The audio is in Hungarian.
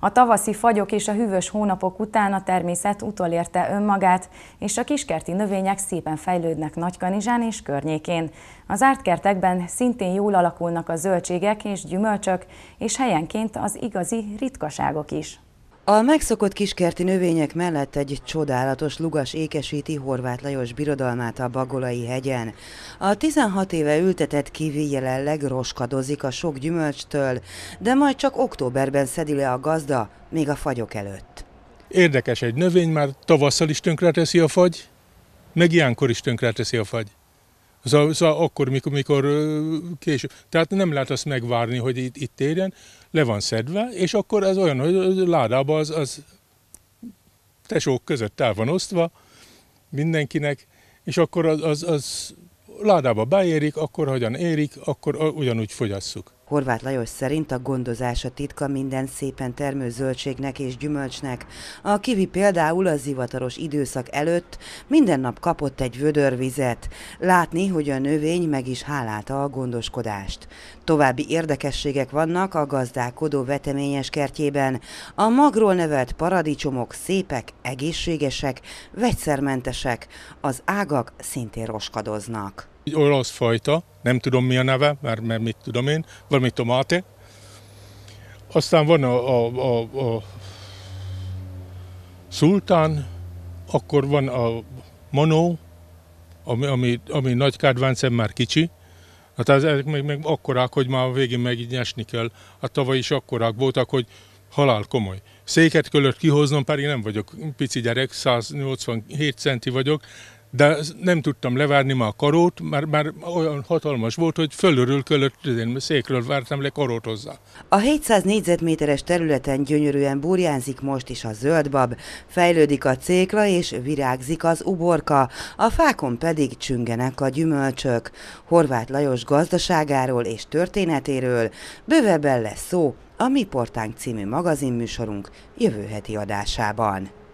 A tavaszi fagyok és a hűvös hónapok után a természet utolérte önmagát, és a kiskerti növények szépen fejlődnek Nagykanizsán és környékén. Az ártkertekben szintén jól alakulnak a zöldségek és gyümölcsök, és helyenként az igazi ritkaságok is. A megszokott kiskerti növények mellett egy csodálatos lugas ékesíti Horváth Lajos birodalmát a Bagolai hegyen. A 16 éve ültetett kivi jelenleg roskadozik a sok gyümölcstől, de majd csak októberben szedi le a gazda, még a fagyok előtt. Érdekes egy növény, már tavasszal is tönkreteszi a fagy, meg ilyenkor is tönkreteszi a fagy. Szóval, szóval akkor, mikor, mikor később. Tehát nem lehet azt megvárni, hogy itt, itt érjen, le van szedve, és akkor ez olyan, hogy ládába az, az tesók között el van osztva mindenkinek, és akkor az, az, az ládába beérik, akkor hogyan érik, akkor ugyanúgy fogyasszuk. Horváth Lajos szerint a a titka minden szépen termő zöldségnek és gyümölcsnek. A kivi például az zivataros időszak előtt minden nap kapott egy vödörvizet. Látni, hogy a növény meg is hálálta a gondoskodást. További érdekességek vannak a gazdálkodó veteményes kertjében. A magról nevelt paradicsomok szépek, egészségesek, vegyszermentesek, az ágak szintén roskadoznak egy olasz fajta, nem tudom mi a neve, mert, mert mit tudom én, valami tomáte. Aztán van a, a, a, a szultán, akkor van a manó, ami, ami, ami nagy kedvencem már kicsi, Hát ezek még, még akkorák, hogy már a végén nyesni kell. Hát tavaly is akkorák voltak, hogy halál komoly. Széket kellett kihoznom, pedig nem vagyok pici gyerek, 187 centi vagyok, de nem tudtam levárni ma a karót, már, már olyan hatalmas volt, hogy fölörül kölött, én székről vártam le karót hozzá. A 700 négyzetméteres területen gyönyörűen burjánzik most is a zöldbab, fejlődik a cékla és virágzik az uborka, a fákon pedig csüngenek a gyümölcsök. Horváth Lajos gazdaságáról és történetéről bővebben lesz szó a Mi Portánk című magazinműsorunk jövő heti adásában.